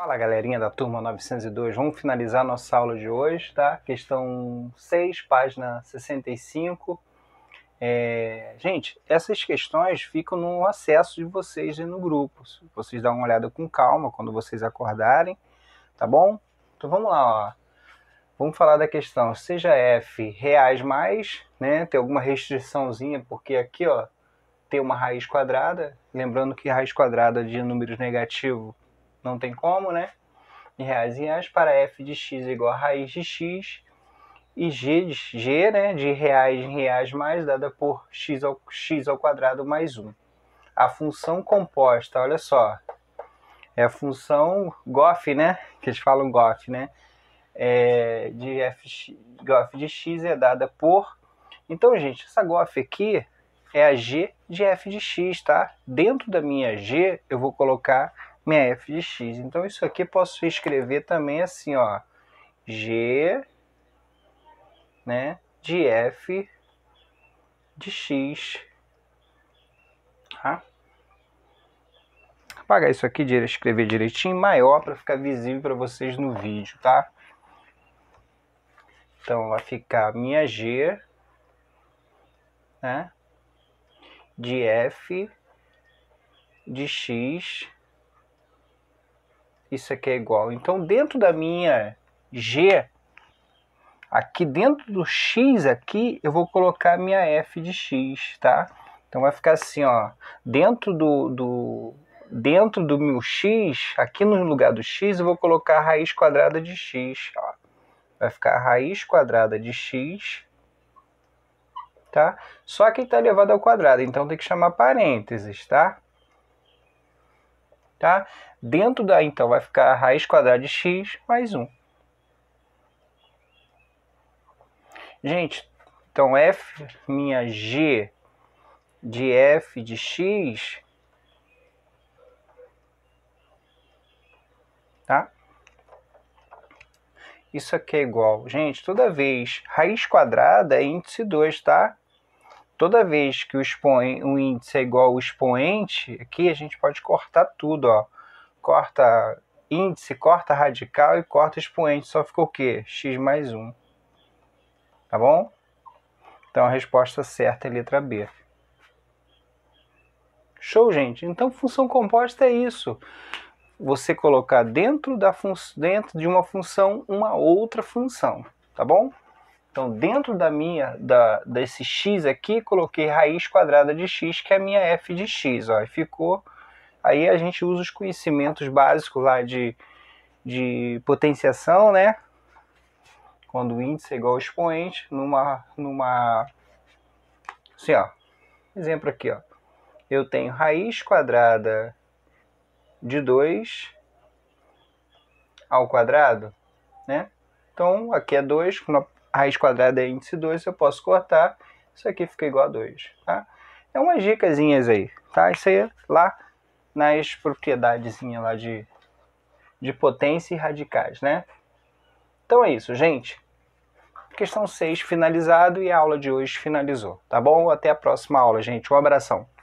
Fala galerinha da turma 902, vamos finalizar nossa aula de hoje, tá? Questão 6, página 65. É... Gente, essas questões ficam no acesso de vocês e no grupo. Vocês dão uma olhada com calma quando vocês acordarem, tá bom? Então vamos lá, ó. Vamos falar da questão, seja F reais mais, né? Tem alguma restriçãozinha, porque aqui, ó, tem uma raiz quadrada. Lembrando que raiz quadrada de números negativos não tem como, né? Em reais em reais, para f de x é igual a raiz de x e g, de, g né, de reais em reais mais dada por x ao, x ao quadrado mais 1. A função composta, olha só, é a função Goff, né? Que eles falam Goff, né? É, de f, gof de x é dada por... Então, gente, essa Goff aqui é a g de f de x, tá? Dentro da minha g, eu vou colocar minha f de x. Então isso aqui posso escrever também assim, ó, g né, de f de x. Tá? Apagar isso aqui, escrever direitinho, maior para ficar visível para vocês no vídeo, tá? Então vai ficar minha g, né, de f de x isso aqui é igual. Então, dentro da minha G, aqui dentro do X aqui, eu vou colocar minha F de X, tá? Então, vai ficar assim, ó. Dentro do, do, dentro do meu X, aqui no lugar do X, eu vou colocar a raiz quadrada de X, ó. Vai ficar a raiz quadrada de X, tá? Só que está elevado ao quadrado, então tem que chamar parênteses, tá? tá? Dentro da então, vai ficar raiz quadrada de x mais 1. Gente, então f minha g de f de x, tá? Isso aqui é igual, gente, toda vez raiz quadrada é índice 2, tá? toda vez que o, expoen, o índice é igual ao expoente, aqui a gente pode cortar tudo, ó. Corta índice, corta radical e corta expoente. Só ficou o quê? x mais 1. Tá bom? Então a resposta certa é letra B. Show, gente. Então função composta é isso. Você colocar dentro, da dentro de uma função uma outra função, tá bom? Então, dentro da minha, da, desse x aqui, coloquei raiz quadrada de x, que é a minha f de x. Ó, e ficou... Aí a gente usa os conhecimentos básicos lá de, de potenciação, né? Quando o índice é igual ao expoente, numa... numa assim, ó. Exemplo aqui, ó. Eu tenho raiz quadrada de 2 ao quadrado, né? Então, aqui é 2, raiz quadrada é índice 2, eu posso cortar, isso aqui fica igual a 2, tá? É umas dicasinhas aí, tá? Isso aí é lá nas propriedadezinhas lá de, de potência e radicais, né? Então é isso, gente. Questão 6 finalizado e a aula de hoje finalizou, tá bom? Até a próxima aula, gente. Um abração.